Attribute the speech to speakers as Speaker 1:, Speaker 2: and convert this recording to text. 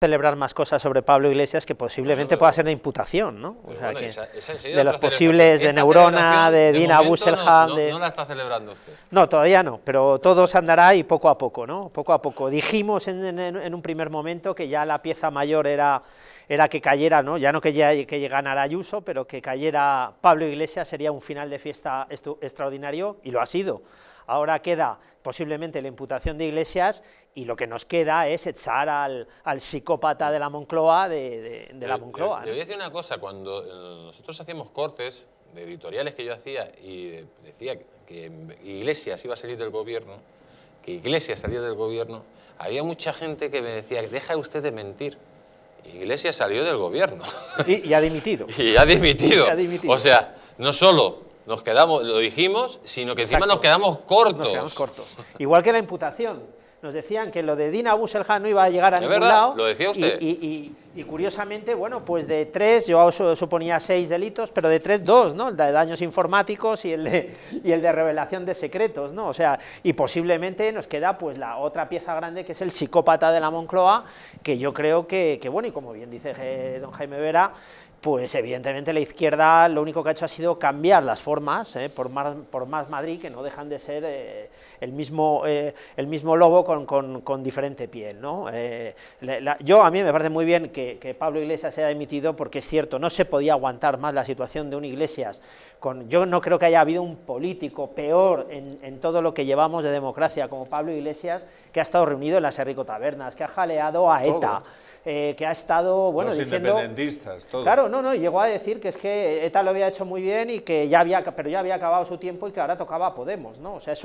Speaker 1: celebrar más cosas sobre Pablo Iglesias que posiblemente pueda ser de imputación, ¿no?
Speaker 2: de los posibles de Neurona, de, Dina Busselham... No, la está celebrando usted.
Speaker 1: No, todavía no, pero todo se andará y poco a poco, ¿no? Poco a poco. Dijimos en, un primer momento que ya la pieza mayor era era que cayera, ¿no? ya no que, ya, que ganara Ayuso, pero que cayera Pablo Iglesias sería un final de fiesta extraordinario, y lo ha sido. Ahora queda posiblemente la imputación de Iglesias y lo que nos queda es echar al, al psicópata de la Moncloa de, la Moncloa. Le, voy a
Speaker 2: decir una cosa, cuando eh, nosotros hacíamos cortes de editoriales que yo hacía y decía que Iglesias iba a salir del gobierno, que Iglesias salía del gobierno, había mucha gente que me decía, deja usted de mentir. Iglesias salió del gobierno.
Speaker 1: Y, y ha dimitido. Y ha dimitido.
Speaker 2: O sea, no solo nos quedamos, lo dijimos, sino que encima nos quedamos cortos. Nos quedamos cortos.
Speaker 1: Igual que la imputación. Nos decían que lo de Dina Busselhan no iba a llegar a ningún verdad? Lo decía usted. Y, curiosamente, bueno, pues de tres, yo suponía seis delitos, pero de tres, dos, ¿no? El de daños informáticos y el de, y el de revelación de secretos, ¿no? O sea, y posiblemente nos queda pues la otra pieza grande que es el psicópata de la Moncloa, que yo creo que, que bueno, y como bien dice eh, don Jaime Vera, pues evidentemente la izquierda lo único que ha hecho ha sido cambiar las formas, ¿eh? por, más, Madrid, que no dejan de ser eh, el, mismo, eh, el mismo lobo con, diferente piel. yo a mí me parece muy bien que, Pablo Iglesias se haya emitido, porque es cierto, no se podía aguantar más la situación de un Iglesias. Con, yo no creo que haya habido un político peor en, todo lo que llevamos de democracia como Pablo Iglesias, que ha estado reunido en las Errico Tabernas, que ha jaleado a ETA. Eh, que ha estado, bueno, Los diciendo... Claro, no, no, llegó a decir que es que ETA lo había hecho muy bien y que ya había, pero ya había acabado su tiempo y que ahora tocaba Podemos, ¿no? O sea, eso